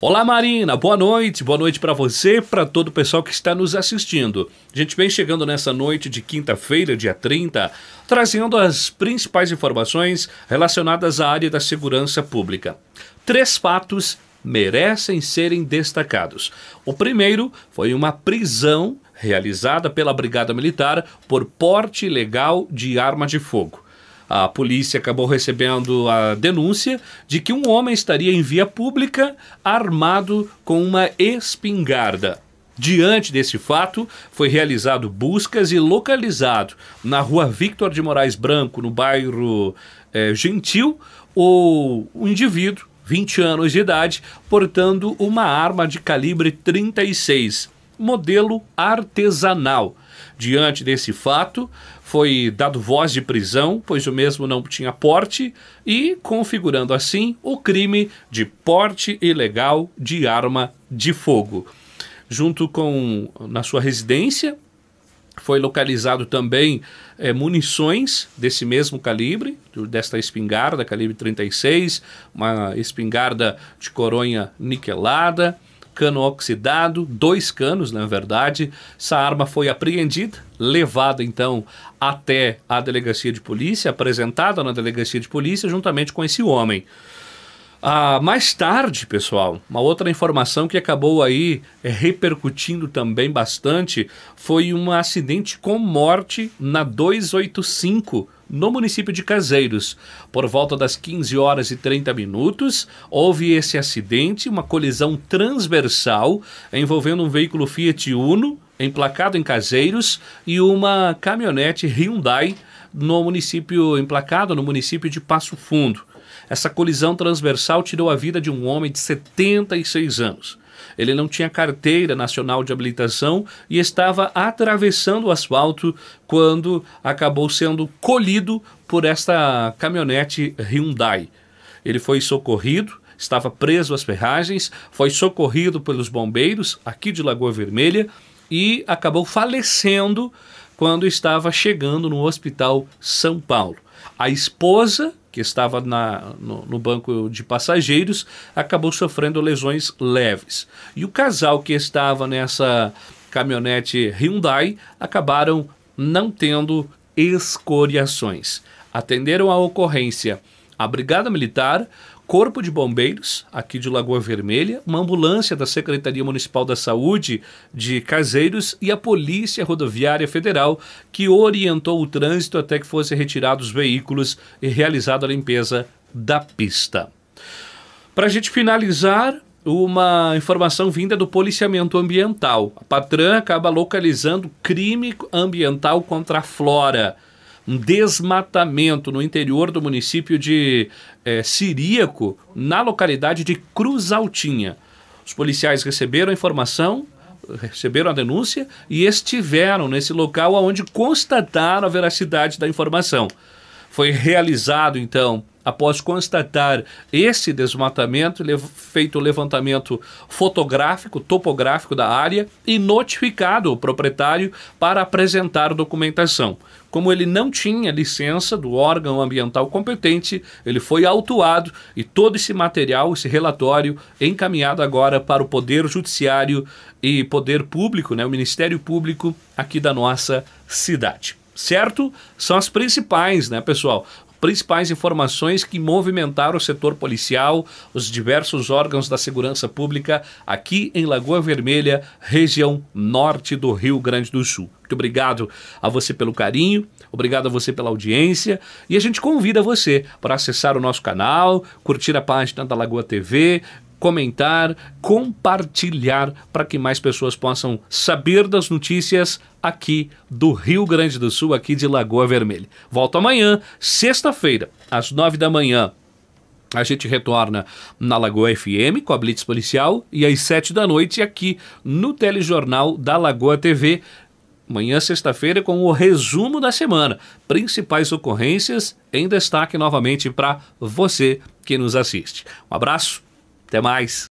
Olá Marina, boa noite, boa noite para você, para todo o pessoal que está nos assistindo. A gente vem chegando nessa noite de quinta-feira, dia 30, trazendo as principais informações relacionadas à área da segurança pública. Três fatos merecem serem destacados. O primeiro foi uma prisão realizada pela Brigada Militar por porte ilegal de arma de fogo a polícia acabou recebendo a denúncia de que um homem estaria em via pública armado com uma espingarda. Diante desse fato, foi realizado buscas e localizado na rua Victor de Moraes Branco, no bairro é, Gentil, o, um indivíduo, 20 anos de idade, portando uma arma de calibre 36, modelo artesanal. Diante desse fato, foi dado voz de prisão, pois o mesmo não tinha porte, e configurando assim o crime de porte ilegal de arma de fogo. Junto com na sua residência foi localizado também é, munições desse mesmo calibre, desta espingarda calibre 36, uma espingarda de coronha niquelada, cano oxidado, dois canos, na verdade. Essa arma foi apreendida, levada então até a delegacia de polícia, apresentada na delegacia de polícia, juntamente com esse homem. Ah, mais tarde, pessoal, uma outra informação que acabou aí eh, repercutindo também bastante foi um acidente com morte na 285 no município de Caseiros. Por volta das 15 horas e 30 minutos, houve esse acidente, uma colisão transversal envolvendo um veículo Fiat Uno emplacado em Caseiros e uma caminhonete Hyundai no município emplacado, no município de Passo Fundo. Essa colisão transversal tirou a vida de um homem de 76 anos. Ele não tinha carteira nacional de habilitação e estava atravessando o asfalto quando acabou sendo colhido por esta caminhonete Hyundai. Ele foi socorrido, estava preso às ferragens, foi socorrido pelos bombeiros aqui de Lagoa Vermelha e acabou falecendo quando estava chegando no Hospital São Paulo. A esposa, que estava na, no, no banco de passageiros, acabou sofrendo lesões leves. E o casal que estava nessa caminhonete Hyundai acabaram não tendo escoriações. Atenderam a ocorrência a Brigada Militar, Corpo de Bombeiros, aqui de Lagoa Vermelha, uma ambulância da Secretaria Municipal da Saúde de Caseiros e a Polícia Rodoviária Federal, que orientou o trânsito até que fossem retirados os veículos e realizada a limpeza da pista. Para a gente finalizar, uma informação vinda do policiamento ambiental. A Patran acaba localizando crime ambiental contra a flora um desmatamento no interior do município de é, Siríaco, na localidade de Cruz Altinha. Os policiais receberam a informação, receberam a denúncia e estiveram nesse local onde constataram a veracidade da informação. Foi realizado, então, após constatar esse desmatamento, feito o levantamento fotográfico, topográfico da área e notificado o proprietário para apresentar documentação. Como ele não tinha licença do órgão ambiental competente, ele foi autuado e todo esse material, esse relatório, encaminhado agora para o Poder Judiciário e Poder Público, né, o Ministério Público aqui da nossa cidade certo? São as principais, né, pessoal? principais informações que movimentaram o setor policial, os diversos órgãos da segurança pública aqui em Lagoa Vermelha, região norte do Rio Grande do Sul. Muito obrigado a você pelo carinho, obrigado a você pela audiência e a gente convida você para acessar o nosso canal, curtir a página da Lagoa TV, comentar, compartilhar para que mais pessoas possam saber das notícias aqui do Rio Grande do Sul, aqui de Lagoa Vermelha. Volto amanhã, sexta-feira, às nove da manhã. A gente retorna na Lagoa FM com a Blitz Policial e às sete da noite aqui no Telejornal da Lagoa TV. Manhã, sexta-feira, com o resumo da semana. Principais ocorrências em destaque novamente para você que nos assiste. Um abraço até mais.